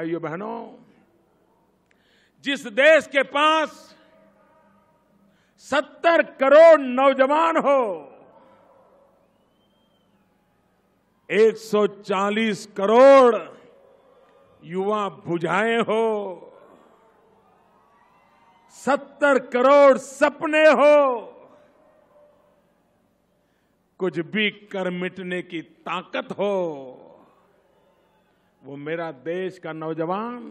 भाइयों बहनों जिस देश के पास 70 करोड़ नौजवान हो 140 करोड़ युवा बुझाए हो 70 करोड़ सपने हो कुछ भी कर मिटने की ताकत हो वो मेरा देश का नौजवान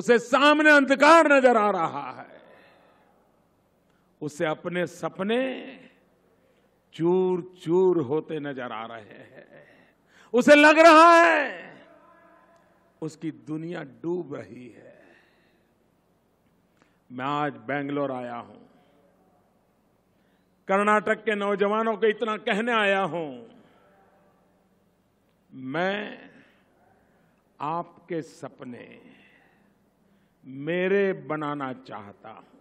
उसे सामने अंधकार नजर आ रहा है उसे अपने सपने चूर चूर होते नजर आ रहे हैं उसे लग रहा है उसकी दुनिया डूब रही है मैं आज बेंगलोर आया हूं कर्नाटक के नौजवानों को इतना कहने आया हूं मैं आपके सपने मेरे बनाना चाहता हूं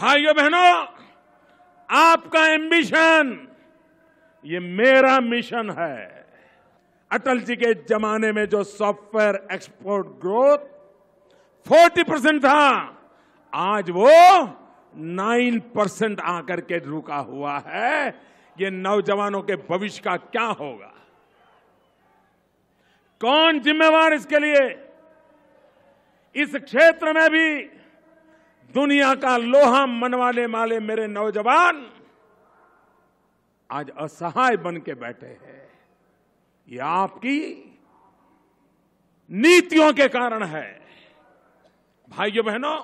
भाइयों बहनों आपका एम्बिशन ये मेरा मिशन है अटल जी के जमाने में जो सॉफ्टवेयर एक्सपोर्ट ग्रोथ 40 परसेंट था आज वो नाइन परसेंट आकर के रुका हुआ है ये नौजवानों के भविष्य का क्या होगा कौन जिम्मेवार इसके लिए इस क्षेत्र में भी दुनिया का लोहा मनवाने वाले मेरे नौजवान आज असहाय बन के बैठे हैं ये आपकी नीतियों के कारण है भाइयों बहनों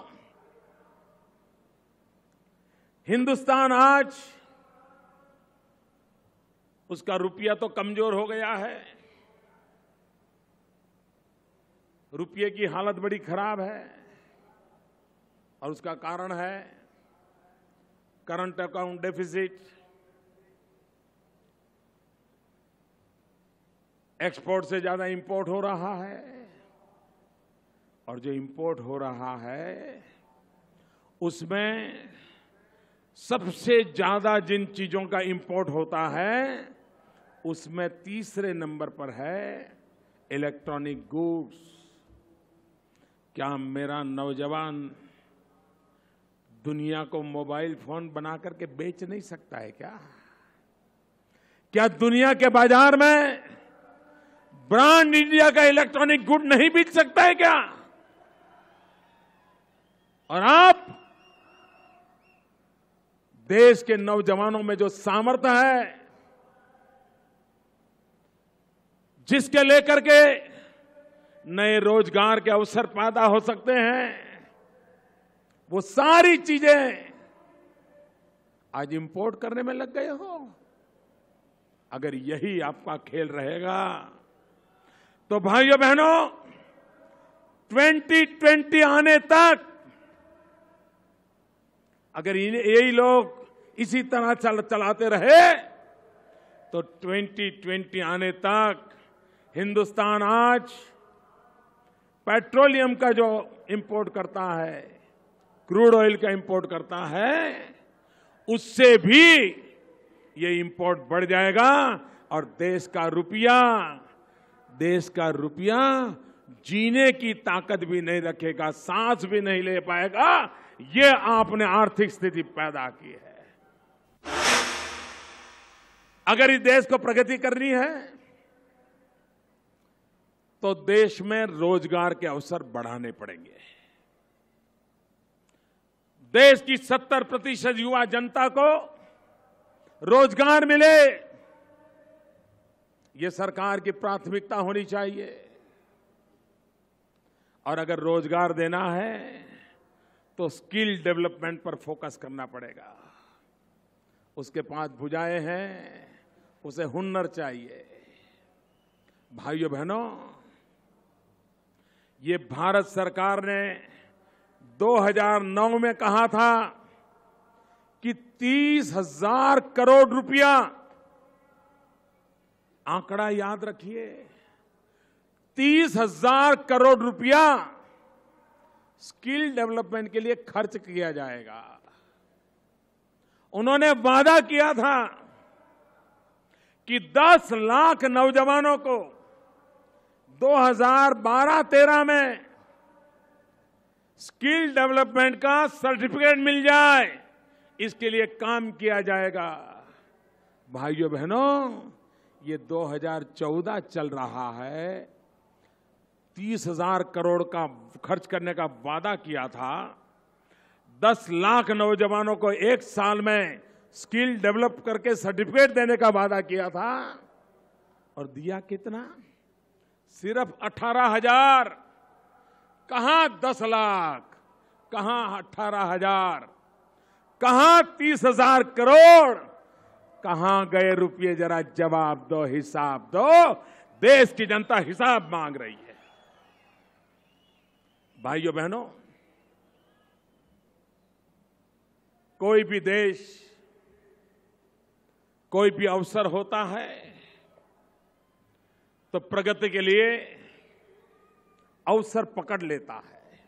हिंदुस्तान आज उसका रुपया तो कमजोर हो गया है रुपये की हालत बड़ी खराब है और उसका कारण है करंट अकाउंट डेफिसिट एक्सपोर्ट से ज्यादा इंपोर्ट हो रहा है और जो इंपोर्ट हो रहा है उसमें सबसे ज्यादा जिन चीजों का इंपोर्ट होता है उसमें तीसरे नंबर पर है इलेक्ट्रॉनिक गुड्स क्या मेरा नौजवान दुनिया को मोबाइल फोन बना करके बेच नहीं सकता है क्या क्या दुनिया के बाजार में ब्रांड इंडिया का इलेक्ट्रॉनिक गुड नहीं बेच सकता है क्या और आप देश के नौजवानों में जो सामर्थ्य है जिसके लेकर के नए रोजगार के अवसर पैदा हो सकते हैं वो सारी चीजें आज इंपोर्ट करने में लग गए हो अगर यही आपका खेल रहेगा तो भाइयों बहनों 2020 आने तक अगर यही लोग इसी तरह चल चलाते रहे तो 2020 आने तक हिंदुस्तान आज पेट्रोलियम का जो इंपोर्ट करता है क्रूड ऑयल का इंपोर्ट करता है उससे भी ये इंपोर्ट बढ़ जाएगा और देश का रुपया देश का रुपया जीने की ताकत भी नहीं रखेगा सांस भी नहीं ले पाएगा ये आपने आर्थिक स्थिति पैदा की है अगर इस देश को प्रगति करनी है तो देश में रोजगार के अवसर बढ़ाने पड़ेंगे देश की 70 प्रतिशत युवा जनता को रोजगार मिले ये सरकार की प्राथमिकता होनी चाहिए और अगर रोजगार देना है तो स्किल डेवलपमेंट पर फोकस करना पड़ेगा उसके पांच भुजाएं हैं उसे हुनर चाहिए भाइयों बहनों ये भारत सरकार ने 2009 में कहा था कि तीस हजार करोड़ रुपया आंकड़ा याद रखिए तीस हजार करोड़ रुपया स्किल डेवलपमेंट के लिए खर्च किया जाएगा उन्होंने वादा किया था कि 10 लाख नौजवानों को 2012-13 में स्किल डेवलपमेंट का सर्टिफिकेट मिल जाए इसके लिए काम किया जाएगा भाइयों बहनों ये 2014 चल रहा है तीस हजार करोड़ का खर्च करने का वादा किया था दस लाख नौजवानों को एक साल में स्किल डेवलप करके सर्टिफिकेट देने का वादा किया था और दिया कितना सिर्फ अठारह हजार कहां दस लाख कहां अठारह हजार कहां तीस हजार करोड़ कहां गए रुपये जरा जवाब दो हिसाब दो देश की जनता हिसाब मांग रही है भाइयों बहनों कोई भी देश कोई भी अवसर होता है तो प्रगति के लिए अवसर पकड़ लेता है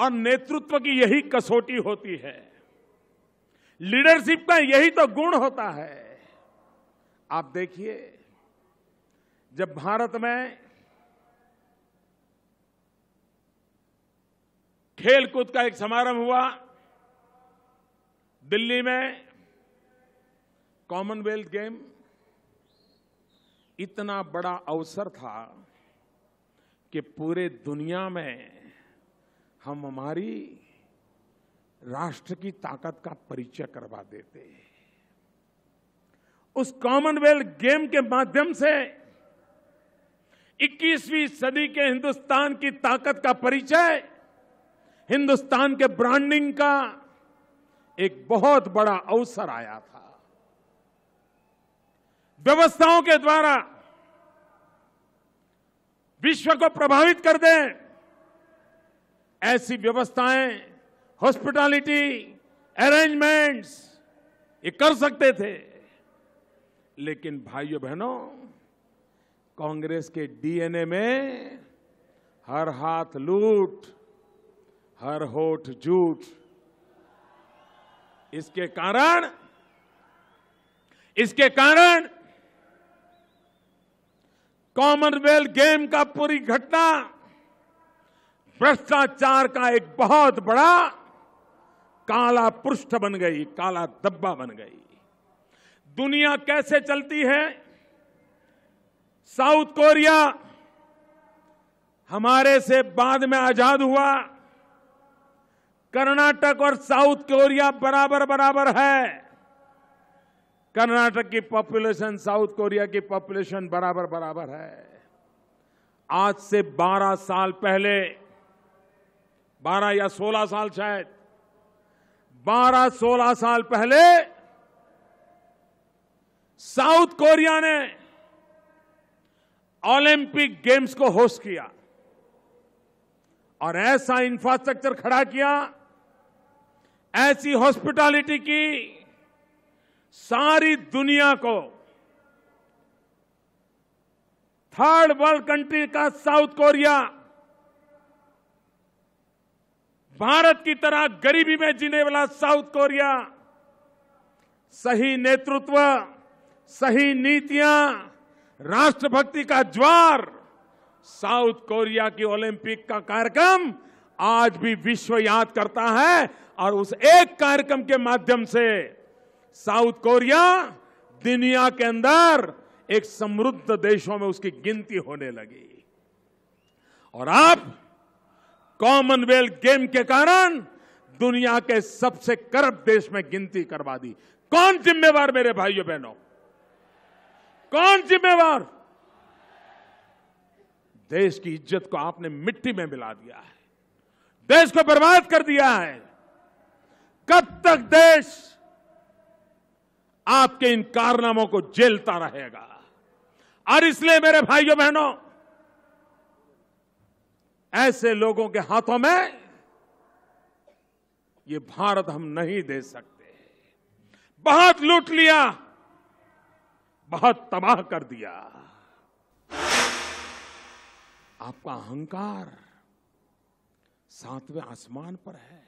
और नेतृत्व की यही कसौटी होती है लीडरशिप का यही तो गुण होता है आप देखिए जब भारत में खेलकूद का एक समारंभ हुआ दिल्ली में कॉमनवेल्थ गेम इतना बड़ा अवसर था कि पूरे दुनिया में हम हमारी राष्ट्र की ताकत का परिचय करवा देते उस कॉमनवेल्थ गेम के माध्यम से 21वीं सदी के हिंदुस्तान की ताकत का परिचय हिंदुस्तान के ब्रांडिंग का एक बहुत बड़ा अवसर आया था व्यवस्थाओं के द्वारा विश्व को प्रभावित कर दें ऐसी व्यवस्थाएं हॉस्पिटैलिटी अरेंजमेंट्स ये कर सकते थे लेकिन भाइयों बहनों कांग्रेस के डीएनए में हर हाथ लूट हर होठ झूठ इसके कारण इसके कारण कॉमनवेल्थ गेम का पूरी घटना भ्रष्टाचार का एक बहुत बड़ा काला पृष्ठ बन गई काला धब्बा बन गई दुनिया कैसे चलती है साउथ कोरिया हमारे से बाद में आजाद हुआ कर्नाटक और साउथ कोरिया बराबर बराबर है कर्नाटक की पॉपुलेशन साउथ कोरिया की पॉपुलेशन बराबर बराबर है आज से 12 साल पहले 12 या 16 साल शायद 12-16 साल पहले साउथ कोरिया ने ओलंपिक गेम्स को होस्ट किया और ऐसा इंफ्रास्ट्रक्चर खड़ा किया ऐसी हॉस्पिटैलिटी की सारी दुनिया को थर्ड वर्ल्ड कंट्री का साउथ कोरिया भारत की तरह गरीबी में जीने वाला साउथ कोरिया सही नेतृत्व सही नीतियां राष्ट्रभक्ति का ज्वार साउथ कोरिया की ओलंपिक का कार्यक्रम आज भी विश्व याद करता है और उस एक कार्यक्रम के माध्यम से साउथ कोरिया दुनिया के अंदर एक समृद्ध देशों में उसकी गिनती होने लगी और आप कॉमनवेल्थ गेम के कारण दुनिया के सबसे करप देश में गिनती करवा दी कौन जिम्मेवार मेरे भाइयों बहनों कौन जिम्मेवार देश की इज्जत को आपने मिट्टी में मिला दिया है देश को बर्बाद कर दिया है कब तक देश आपके इन कारनामों को झेलता रहेगा और इसलिए मेरे भाइयों बहनों ऐसे लोगों के हाथों में ये भारत हम नहीं दे सकते बहुत लूट लिया बहुत तबाह कर दिया आपका अहंकार सातवें आसमान पर है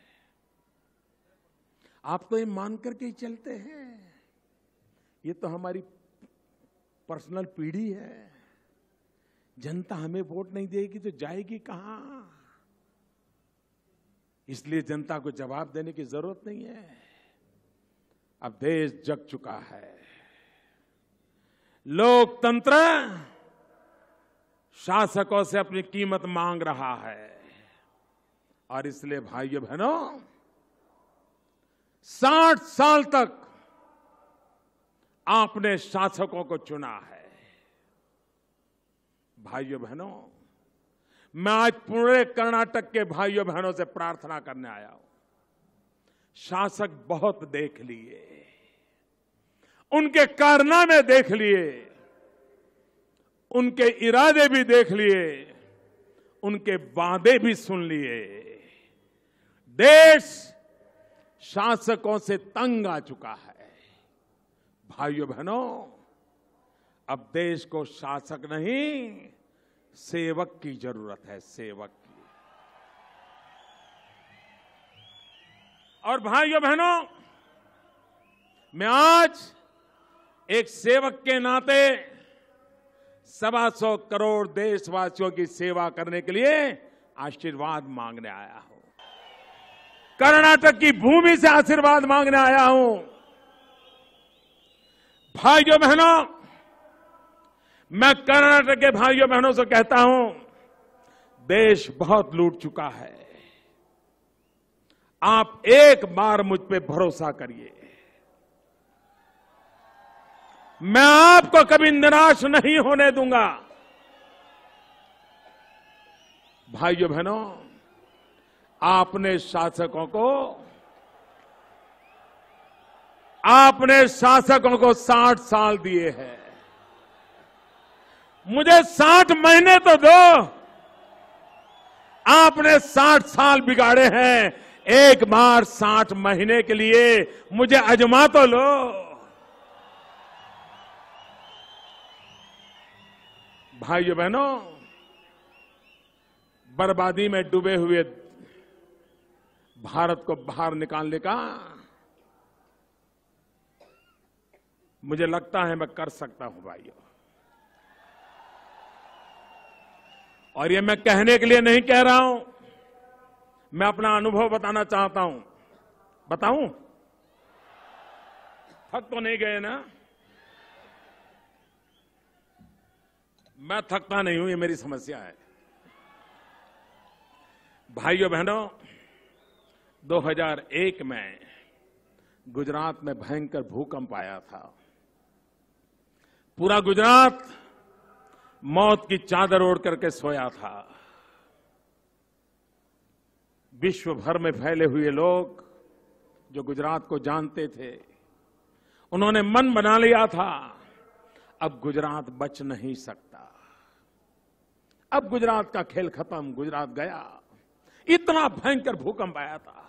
आप तो ये मान करके ही चलते हैं ये तो हमारी पर्सनल पीढ़ी है जनता हमें वोट नहीं देगी तो जाएगी कहां इसलिए जनता को जवाब देने की जरूरत नहीं है अब देश जग चुका है लोकतंत्र शासकों से अपनी कीमत मांग रहा है और इसलिए भाइयों बहनों 60 साल तक आपने शासकों को चुना है भाइयों बहनों मैं आज पूरे कर्नाटक के भाइयों बहनों से प्रार्थना करने आया हूं शासक बहुत देख लिए उनके कारनामे देख लिए उनके इरादे भी देख लिए उनके वादे भी सुन लिए देश शासकों से तंग आ चुका है भाइयों बहनों अब देश को शासक नहीं सेवक की जरूरत है सेवक की और भाइयों बहनों मैं आज एक सेवक के नाते सवा सौ करोड़ देशवासियों की सेवा करने के लिए आशीर्वाद मांगने आया हूं कर्नाटक की भूमि से आशीर्वाद मांगने आया हूं भाइयों बहनों मैं कर्नाटक के भाइयों बहनों से कहता हूं देश बहुत लूट चुका है आप एक बार मुझ पे भरोसा करिए मैं आपको कभी निराश नहीं होने दूंगा भाइयों बहनों आपने शासकों को आपने शासकों को साठ साल दिए हैं मुझे साठ महीने तो दो आपने साठ साल बिगाड़े हैं एक बार साठ महीने के लिए मुझे अजमा तो लो भाइयों बहनों बर्बादी में डूबे हुए भारत को बाहर निकालने का मुझे लगता है मैं कर सकता हूं भाइयों और ये मैं कहने के लिए नहीं कह रहा हूं मैं अपना अनुभव बताना चाहता हूं बताऊं थक तो नहीं गए ना मैं थकता नहीं हूं ये मेरी समस्या है भाइयों बहनों 2001 में गुजरात में भयंकर भूकंप आया था पूरा गुजरात मौत की चादर ओढ़ करके सोया था विश्व भर में फैले हुए लोग जो गुजरात को जानते थे उन्होंने मन बना लिया था अब गुजरात बच नहीं सकता अब गुजरात का खेल खत्म गुजरात गया इतना भयंकर भूकंप आया था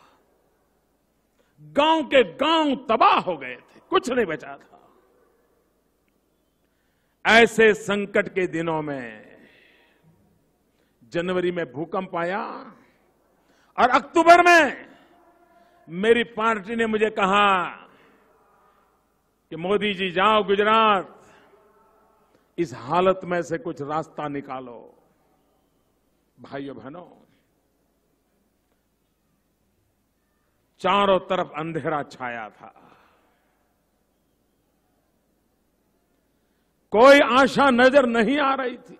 गांव के गांव तबाह हो गए थे कुछ नहीं बचा था ऐसे संकट के दिनों में जनवरी में भूकंप आया और अक्टूबर में मेरी पार्टी ने मुझे कहा कि मोदी जी जाओ गुजरात इस हालत में से कुछ रास्ता निकालो भाइयों बहनों चारों तरफ अंधेरा छाया था कोई आशा नजर नहीं आ रही थी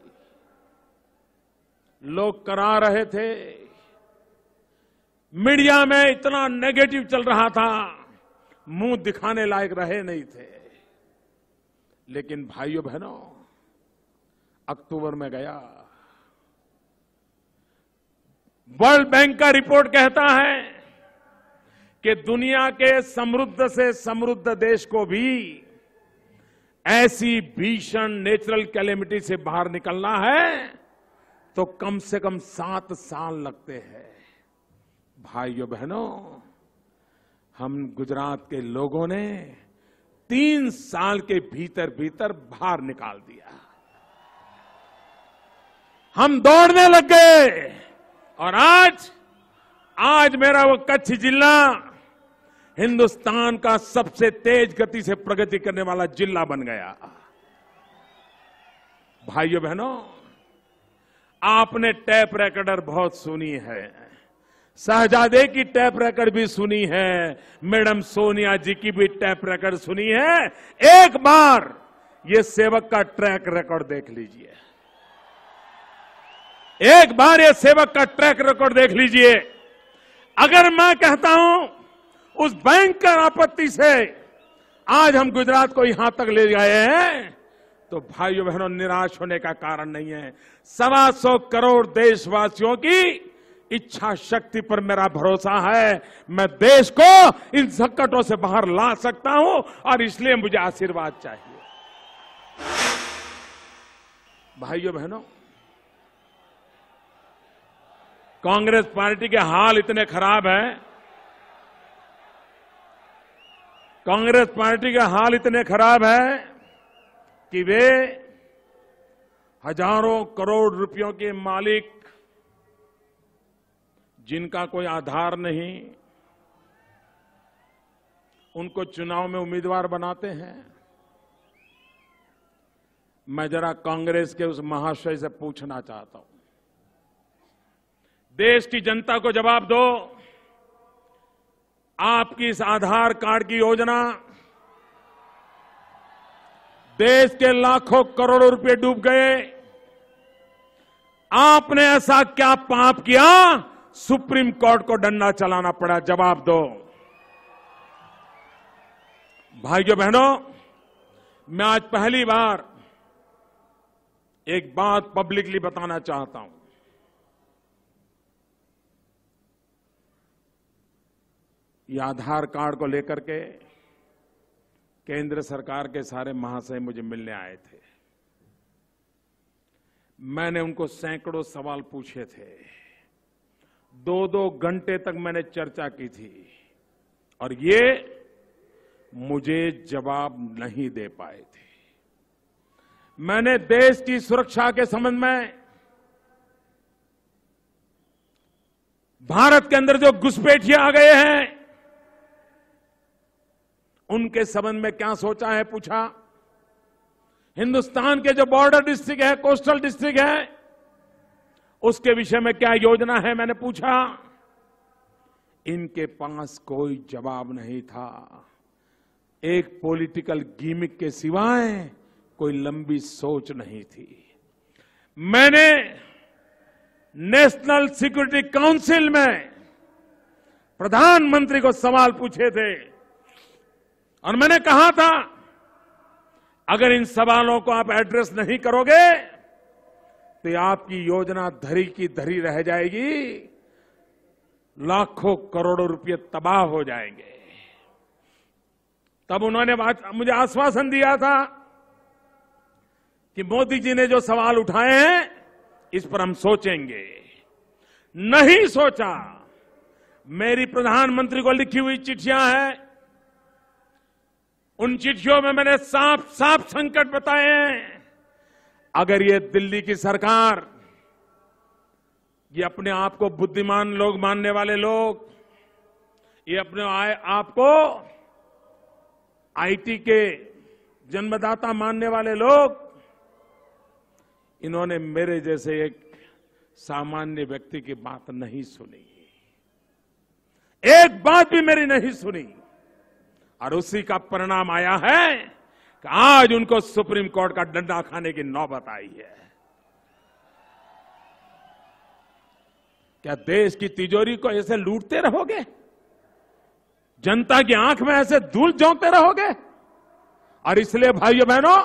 लोग करा रहे थे मीडिया में इतना नेगेटिव चल रहा था मुंह दिखाने लायक रहे नहीं थे लेकिन भाइयों बहनों अक्टूबर में गया वर्ल्ड बैंक का रिपोर्ट कहता है कि दुनिया के समृद्ध से समृद्ध देश को भी ऐसी भीषण नेचुरल कैलेमिटी से बाहर निकलना है तो कम से कम सात साल लगते हैं भाइयों बहनों हम गुजरात के लोगों ने तीन साल के भीतर भीतर बाहर निकाल दिया हम दौड़ने लग गए और आज आज मेरा वो कच्छ जिला हिंदुस्तान का सबसे तेज गति से प्रगति करने वाला जिला बन गया भाइयों बहनों आपने टैप रेकर्डर बहुत सुनी है शहजादे की टैप रेकर्ड भी सुनी है मैडम सोनिया जी की भी टैप रेकर्ड सुनी है एक बार ये सेवक का ट्रैक रिकॉर्ड देख लीजिए एक बार ये सेवक का ट्रैक रिकॉर्ड देख लीजिए अगर मैं कहता हूं उस भयंकर आपत्ति से आज हम गुजरात को यहां तक ले गए हैं तो भाइयों बहनों निराश होने का कारण नहीं है सवा सौ करोड़ देशवासियों की इच्छा शक्ति पर मेरा भरोसा है मैं देश को इन संकटों से बाहर ला सकता हूं और इसलिए मुझे आशीर्वाद चाहिए भाइयों बहनों कांग्रेस पार्टी के हाल इतने खराब हैं कांग्रेस पार्टी का हाल इतने खराब है कि वे हजारों करोड़ रुपयों के मालिक जिनका कोई आधार नहीं उनको चुनाव में उम्मीदवार बनाते हैं मैं जरा कांग्रेस के उस महाशय से पूछना चाहता हूं देश की जनता को जवाब दो आपकी इस आधार कार्ड की योजना देश के लाखों करोड़ों रुपए डूब गए आपने ऐसा क्या पाप किया सुप्रीम कोर्ट को डंडा चलाना पड़ा जवाब दो भाइयों बहनों मैं आज पहली बार एक बात पब्लिकली बताना चाहता हूं ये आधार कार्ड को लेकर के केंद्र सरकार के सारे महाशय मुझे मिलने आए थे मैंने उनको सैकड़ों सवाल पूछे थे दो दो घंटे तक मैंने चर्चा की थी और ये मुझे जवाब नहीं दे पाए थे मैंने देश की सुरक्षा के संबंध में भारत के अंदर जो घुसपैठिया आ गए हैं उनके संबंध में क्या सोचा है पूछा हिंदुस्तान के जो बॉर्डर डिस्ट्रिक्ट है कोस्टल डिस्ट्रिक्ट है उसके विषय में क्या योजना है मैंने पूछा इनके पास कोई जवाब नहीं था एक पॉलिटिकल गिमिक के सिवाय कोई लंबी सोच नहीं थी मैंने नेशनल सिक्योरिटी काउंसिल में प्रधानमंत्री को सवाल पूछे थे और मैंने कहा था अगर इन सवालों को आप एड्रेस नहीं करोगे तो आपकी योजना धरी की धरी रह जाएगी लाखों करोड़ों रुपए तबाह हो जाएंगे तब उन्होंने मुझे आश्वासन दिया था कि मोदी जी ने जो सवाल उठाए हैं इस पर हम सोचेंगे नहीं सोचा मेरी प्रधानमंत्री को लिखी हुई चिट्ठियां हैं उन चिट्ठियों में मैंने साफ साफ संकट बताए हैं अगर ये दिल्ली की सरकार ये अपने आप को बुद्धिमान लोग मानने वाले लोग ये अपने आए आपको आईटी के जन्मदाता मानने वाले लोग इन्होंने मेरे जैसे एक सामान्य व्यक्ति की बात नहीं सुनी एक बात भी मेरी नहीं सुनी और उसी का परिणाम आया है कि आज उनको सुप्रीम कोर्ट का डंडा खाने की नौबत आई है क्या देश की तिजोरी को ऐसे लूटते रहोगे जनता की आंख में ऐसे धूल झोंकते रहोगे और इसलिए भाइयों बहनों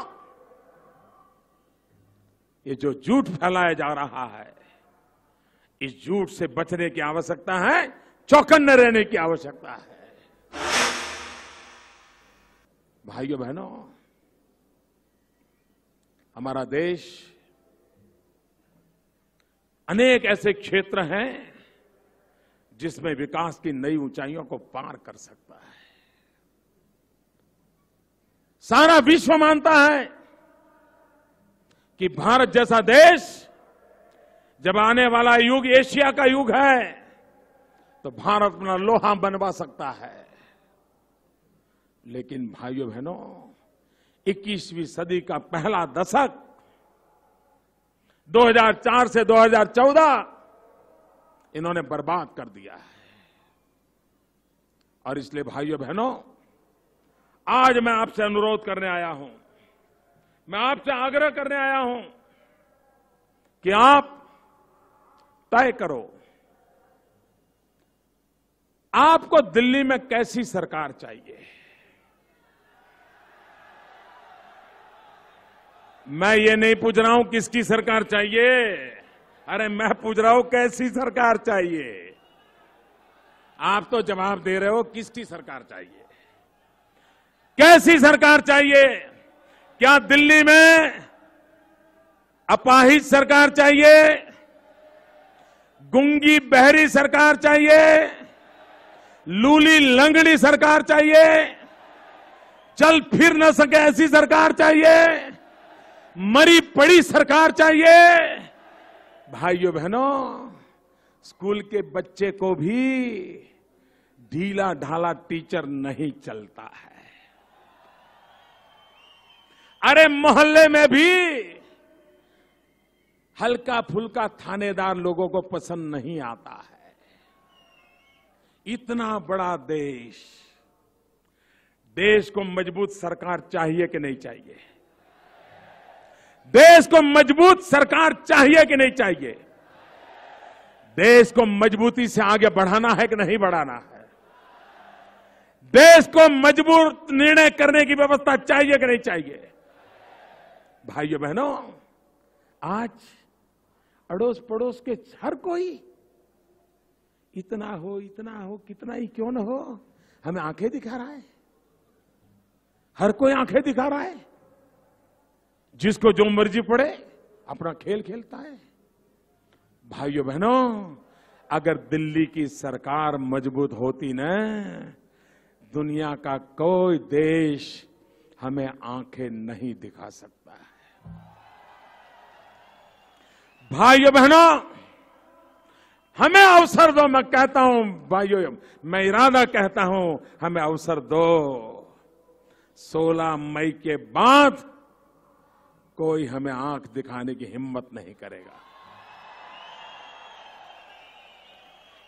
ये जो झूठ फैलाया जा रहा है इस झूठ से बचने की आवश्यकता है चौकन्न रहने की आवश्यकता है भाइयों बहनों हमारा देश अनेक ऐसे क्षेत्र हैं जिसमें विकास की नई ऊंचाइयों को पार कर सकता है सारा विश्व मानता है कि भारत जैसा देश जब आने वाला युग एशिया का युग है तो भारत अपना लोहा बनवा सकता है लेकिन भाइयों बहनों 21वीं सदी का पहला दशक 2004 से 2014 इन्होंने बर्बाद कर दिया है और इसलिए भाइयों बहनों आज मैं आपसे अनुरोध करने आया हूं मैं आपसे आग्रह करने आया हूं कि आप तय करो आपको दिल्ली में कैसी सरकार चाहिए मैं ये नहीं पूछ रहा हूं किसकी सरकार चाहिए अरे मैं पूछ रहा हूं कैसी सरकार चाहिए आप तो जवाब दे रहे हो किसकी सरकार चाहिए कैसी सरकार चाहिए क्या दिल्ली में अपाहिज सरकार चाहिए गुंगी बहरी सरकार चाहिए लूली लंगड़ी सरकार चाहिए चल फिर न सके ऐसी सरकार चाहिए मरी पड़ी सरकार चाहिए भाइयों बहनों स्कूल के बच्चे को भी ढीला ढाला टीचर नहीं चलता है अरे मोहल्ले में भी हल्का फुल्का थानेदार लोगों को पसंद नहीं आता है इतना बड़ा देश देश को मजबूत सरकार चाहिए कि नहीं चाहिए देश को मजबूत सरकार चाहिए कि नहीं चाहिए देश को मजबूती से आगे बढ़ाना है कि नहीं बढ़ाना है देश को मजबूत निर्णय करने की व्यवस्था चाहिए कि नहीं चाहिए भाइयों बहनों आज अड़ोस पड़ोस के हर कोई इतना हो इतना हो कितना ही क्यों ना हो हमें आंखें दिखा रहा है हर कोई आंखें दिखा रहा है जिसको जो मर्जी पड़े अपना खेल खेलता है भाइयों बहनों अगर दिल्ली की सरकार मजबूत होती न दुनिया का कोई देश हमें आंखें नहीं दिखा सकता है भाइयों बहनों हमें अवसर दो मैं कहता हूं भाइयों मैं इरादा कहता हूं हमें अवसर दो 16 मई के बाद कोई हमें आंख दिखाने की हिम्मत नहीं करेगा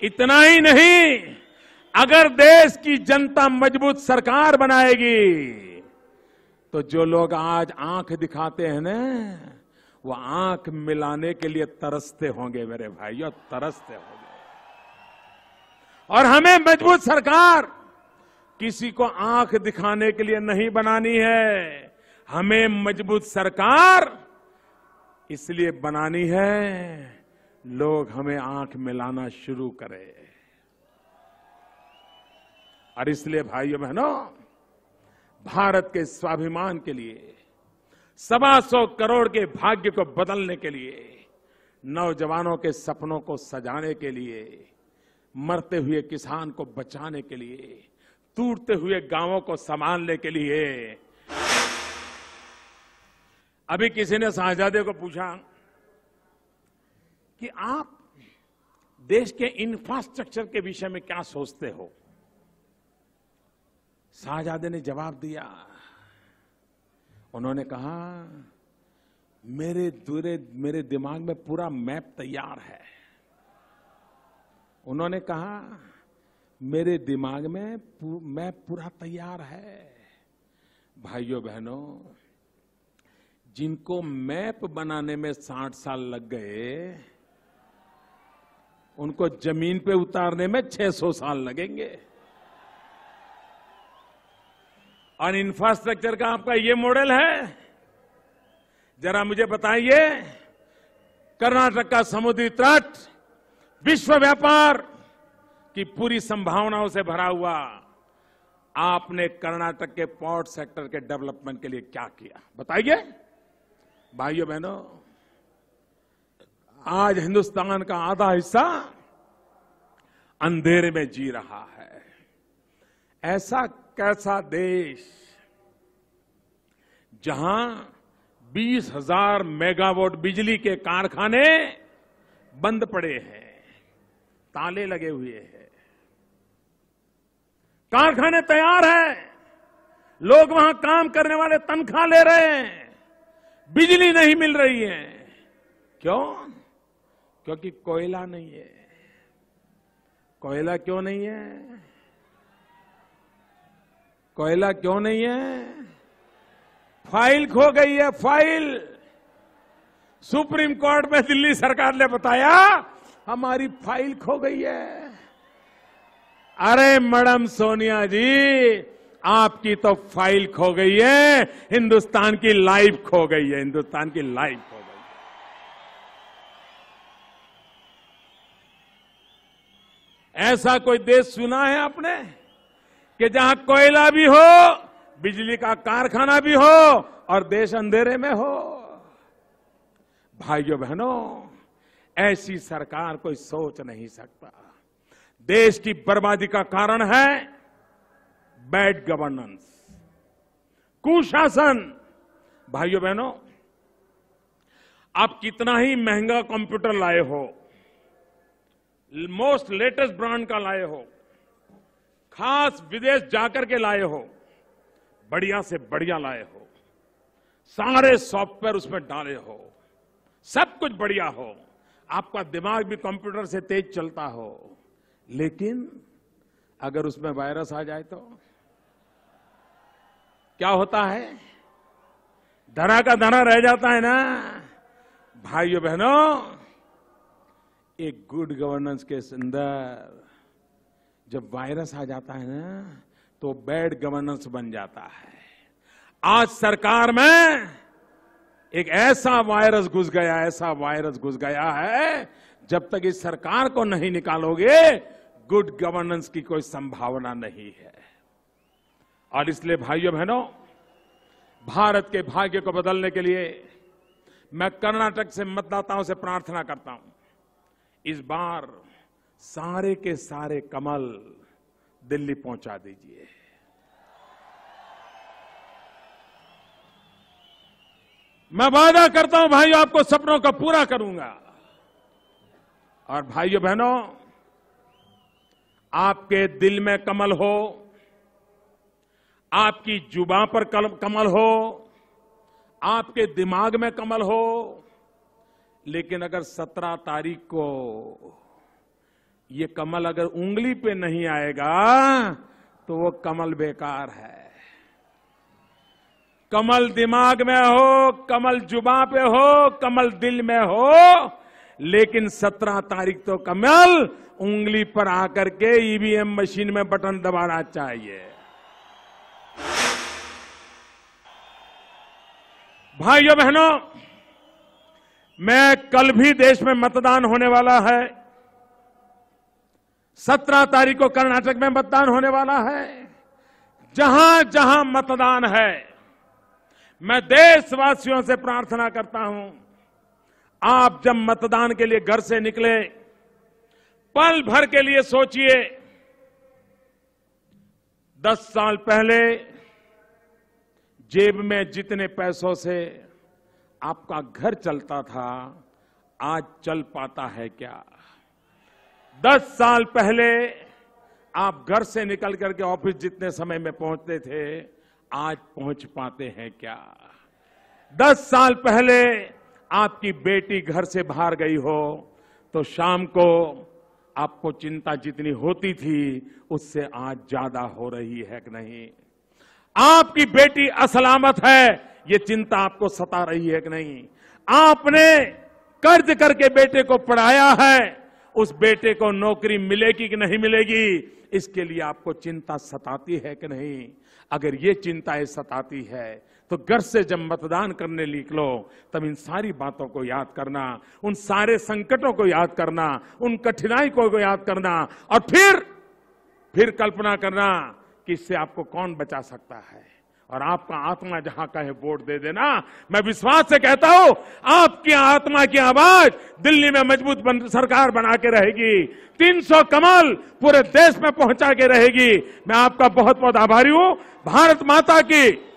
इतना ही नहीं अगर देश की जनता मजबूत सरकार बनाएगी तो जो लोग आज आंख दिखाते हैं ना वो आंख मिलाने के लिए तरसते होंगे मेरे भाइयों तरसते होंगे और हमें मजबूत सरकार किसी को आंख दिखाने के लिए नहीं बनानी है हमें मजबूत सरकार इसलिए बनानी है लोग हमें आंख मिलाना शुरू करें और इसलिए भाइयों बहनों भारत के स्वाभिमान के लिए सवा सौ करोड़ के भाग्य को बदलने के लिए नौजवानों के सपनों को सजाने के लिए मरते हुए किसान को बचाने के लिए टूटते हुए गांवों को संभालने के लिए अभी किसी ने शाहजादे को पूछा कि आप देश के इंफ्रास्ट्रक्चर के विषय में क्या सोचते हो शाहजादे ने जवाब दिया उन्होंने कहा मेरे दूरे मेरे दिमाग में पूरा मैप तैयार है उन्होंने कहा मेरे दिमाग में मैप पूरा तैयार है भाइयों बहनों जिनको मैप बनाने में साठ साल लग गए उनको जमीन पे उतारने में 600 साल लगेंगे और इंफ्रास्ट्रक्चर का आपका ये मॉडल है जरा मुझे बताइए कर्नाटक का समुद्री तट विश्व व्यापार की पूरी संभावनाओं से भरा हुआ आपने कर्नाटक के पोर्ट सेक्टर के डेवलपमेंट के लिए क्या किया बताइए भाइयों बहनों आज हिंदुस्तान का आधा हिस्सा अंधेरे में जी रहा है ऐसा कैसा देश जहां बीस हजार मेगावाट बिजली के कारखाने बंद पड़े हैं ताले लगे हुए हैं कारखाने तैयार हैं लोग वहां काम करने वाले तनख्वाह ले रहे हैं बिजली नहीं मिल रही है क्यों क्योंकि कोयला नहीं है कोयला क्यों नहीं है कोयला क्यों नहीं है फाइल खो गई है फाइल सुप्रीम कोर्ट में दिल्ली सरकार ने बताया हमारी फाइल खो गई है अरे मैडम सोनिया जी आपकी तो फाइल खो गई है हिंदुस्तान की लाइफ खो गई है हिंदुस्तान की लाइफ खो गई है ऐसा कोई देश सुना है आपने कि जहां कोयला भी हो बिजली का कारखाना भी हो और देश अंधेरे में हो भाइयों बहनों ऐसी सरकार कोई सोच नहीं सकता देश की बर्बादी का कारण है बैड गवर्नेंस कुशासन भाइयों बहनों आप कितना ही महंगा कंप्यूटर लाए हो मोस्ट लेटेस्ट ब्रांड का लाए हो खास विदेश जाकर के लाए हो बढ़िया से बढ़िया लाए हो सारे सॉफ्टवेयर उसमें डाले हो सब कुछ बढ़िया हो आपका दिमाग भी कंप्यूटर से तेज चलता हो लेकिन अगर उसमें वायरस आ जाए तो क्या होता है धरा का धना रह जाता है ना भाइयों बहनों एक गुड गवर्नेंस के अंदर जब वायरस आ जाता है ना तो बैड गवर्नेंस बन जाता है आज सरकार में एक ऐसा वायरस घुस गया ऐसा वायरस घुस गया है जब तक इस सरकार को नहीं निकालोगे गुड गवर्नेंस की कोई संभावना नहीं है और इसलिए भाइयों बहनों भारत के भाग्य को बदलने के लिए मैं कर्नाटक से मतदाताओं से प्रार्थना करता हूं इस बार सारे के सारे कमल दिल्ली पहुंचा दीजिए मैं वादा करता हूं भाइयों आपको सपनों का पूरा करूंगा और भाइयों बहनों आपके दिल में कमल हो आपकी जुबा पर कमल हो आपके दिमाग में कमल हो लेकिन अगर सत्रह तारीख को ये कमल अगर उंगली पे नहीं आएगा तो वो कमल बेकार है कमल दिमाग में हो कमल जुबा पे हो कमल दिल में हो लेकिन सत्रह तारीख तो कमल उंगली पर आकर के ईवीएम e मशीन में बटन दबाना चाहिए भाइयों बहनों मैं कल भी देश में मतदान होने वाला है सत्रह तारीख को कर्नाटक में मतदान होने वाला है जहां जहां मतदान है मैं देशवासियों से प्रार्थना करता हूं आप जब मतदान के लिए घर से निकले पल भर के लिए सोचिए दस साल पहले जेब में जितने पैसों से आपका घर चलता था आज चल पाता है क्या दस साल पहले आप घर से निकल करके ऑफिस जितने समय में पहुंचते थे आज पहुंच पाते हैं क्या दस साल पहले आपकी बेटी घर से बाहर गई हो तो शाम को आपको चिंता जितनी होती थी उससे आज ज्यादा हो रही है कि नहीं आपकी बेटी असलामत है ये चिंता आपको सता रही है कि नहीं आपने कर्ज करके बेटे को पढ़ाया है उस बेटे को नौकरी मिलेगी कि नहीं मिलेगी इसके लिए आपको चिंता सताती है कि नहीं अगर ये चिंताएं सताती है तो घर से जब मतदान करने निकलो तब इन सारी बातों को याद करना उन सारे संकटों को याद करना उन कठिनाई को याद करना और फिर फिर कल्पना करना कि इससे आपको कौन बचा सकता है और आपका आत्मा जहां कहे वोट दे देना मैं विश्वास से कहता हूं आपकी आत्मा की आवाज दिल्ली में मजबूत बन, सरकार बना के रहेगी 300 कमल पूरे देश में पहुंचा के रहेगी मैं आपका बहुत बहुत आभारी हूं भारत माता की